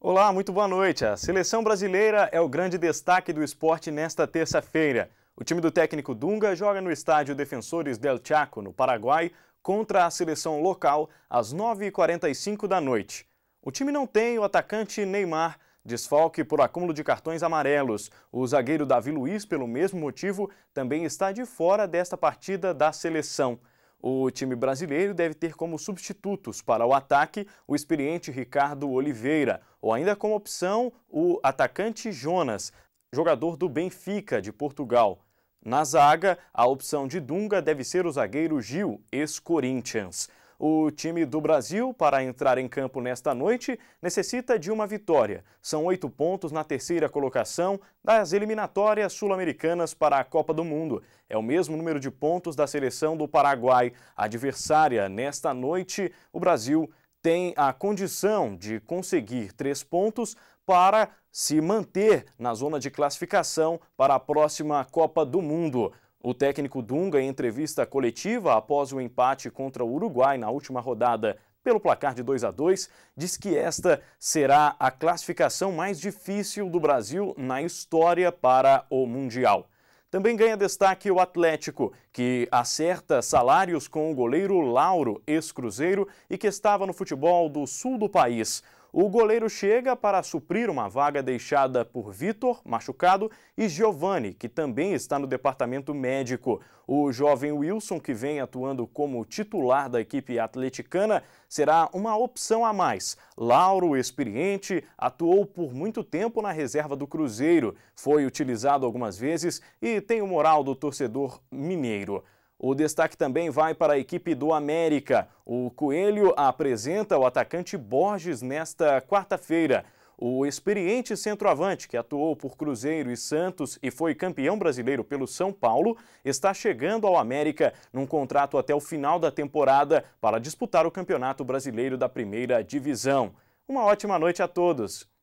Olá, muito boa noite. A seleção brasileira é o grande destaque do esporte nesta terça-feira. O time do técnico Dunga joga no estádio Defensores del Chaco, no Paraguai, contra a seleção local às 9h45 da noite. O time não tem o atacante Neymar, desfalque por acúmulo de cartões amarelos. O zagueiro Davi Luiz, pelo mesmo motivo, também está de fora desta partida da seleção. O time brasileiro deve ter como substitutos para o ataque o experiente Ricardo Oliveira, ou ainda como opção o atacante Jonas, jogador do Benfica de Portugal. Na zaga, a opção de Dunga deve ser o zagueiro Gil, ex-Corinthians. O time do Brasil, para entrar em campo nesta noite, necessita de uma vitória. São oito pontos na terceira colocação das eliminatórias sul-americanas para a Copa do Mundo. É o mesmo número de pontos da seleção do Paraguai. Adversária, nesta noite, o Brasil tem a condição de conseguir três pontos para se manter na zona de classificação para a próxima Copa do Mundo. O técnico Dunga, em entrevista coletiva após o empate contra o Uruguai na última rodada pelo placar de 2 a 2, diz que esta será a classificação mais difícil do Brasil na história para o Mundial. Também ganha destaque o Atlético, que acerta salários com o goleiro Lauro, ex-cruzeiro, e que estava no futebol do sul do país. O goleiro chega para suprir uma vaga deixada por Vitor, machucado, e Giovanni, que também está no departamento médico. O jovem Wilson, que vem atuando como titular da equipe atleticana, será uma opção a mais. Lauro, experiente, atuou por muito tempo na reserva do Cruzeiro, foi utilizado algumas vezes e tem o moral do torcedor mineiro. O destaque também vai para a equipe do América. O Coelho apresenta o atacante Borges nesta quarta-feira. O experiente centroavante, que atuou por Cruzeiro e Santos e foi campeão brasileiro pelo São Paulo, está chegando ao América num contrato até o final da temporada para disputar o Campeonato Brasileiro da Primeira Divisão. Uma ótima noite a todos!